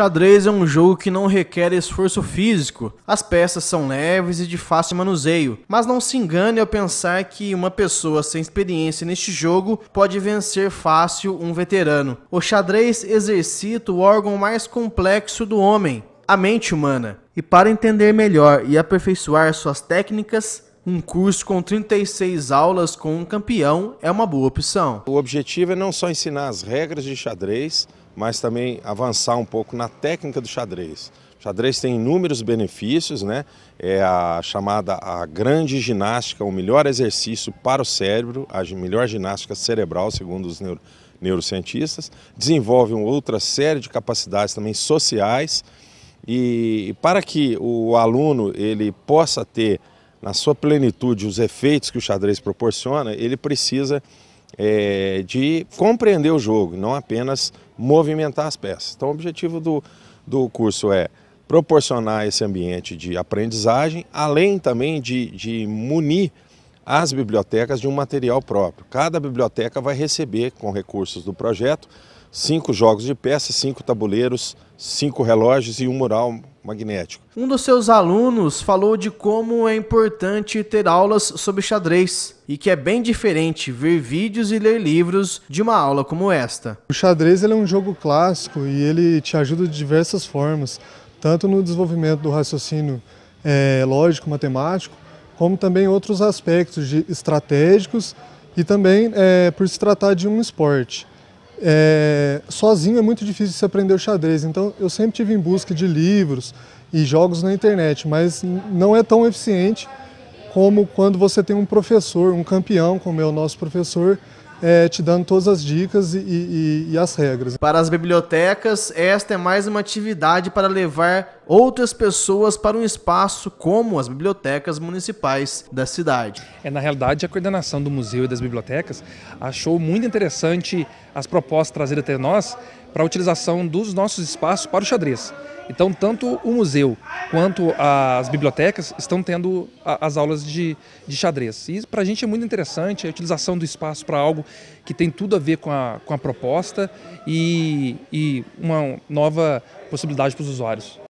Xadrez é um jogo que não requer esforço físico. As peças são leves e de fácil manuseio, mas não se engane ao pensar que uma pessoa sem experiência neste jogo pode vencer fácil um veterano. O xadrez exercita o órgão mais complexo do homem, a mente humana. E para entender melhor e aperfeiçoar suas técnicas, um curso com 36 aulas com um campeão é uma boa opção. O objetivo é não só ensinar as regras de xadrez, mas também avançar um pouco na técnica do xadrez. O xadrez tem inúmeros benefícios, né? É a chamada a grande ginástica, o melhor exercício para o cérebro, a melhor ginástica cerebral, segundo os neuro, neurocientistas. Desenvolve outra série de capacidades também sociais. E para que o aluno ele possa ter na sua plenitude os efeitos que o xadrez proporciona, ele precisa é, de compreender o jogo, não apenas movimentar as peças. Então o objetivo do, do curso é proporcionar esse ambiente de aprendizagem, além também de, de munir as bibliotecas de um material próprio. Cada biblioteca vai receber, com recursos do projeto, cinco jogos de peça, cinco tabuleiros, cinco relógios e um mural magnético. Um dos seus alunos falou de como é importante ter aulas sobre xadrez e que é bem diferente ver vídeos e ler livros de uma aula como esta. O xadrez é um jogo clássico e ele te ajuda de diversas formas, tanto no desenvolvimento do raciocínio é, lógico, matemático, como também outros aspectos de, estratégicos e também é, por se tratar de um esporte. É, sozinho é muito difícil se aprender o xadrez, então eu sempre tive em busca de livros e jogos na internet, mas não é tão eficiente como quando você tem um professor, um campeão, como é o nosso professor, é, te dando todas as dicas e, e, e as regras. Para as bibliotecas, esta é mais uma atividade para levar outras pessoas para um espaço como as bibliotecas municipais da cidade. É, na realidade, a coordenação do museu e das bibliotecas achou muito interessante as propostas trazidas até nós para a utilização dos nossos espaços para o xadrez. Então, tanto o museu quanto as bibliotecas estão tendo as aulas de, de xadrez. E para a gente é muito interessante a utilização do espaço para algo que tem tudo a ver com a, com a proposta e, e uma nova possibilidade para os usuários.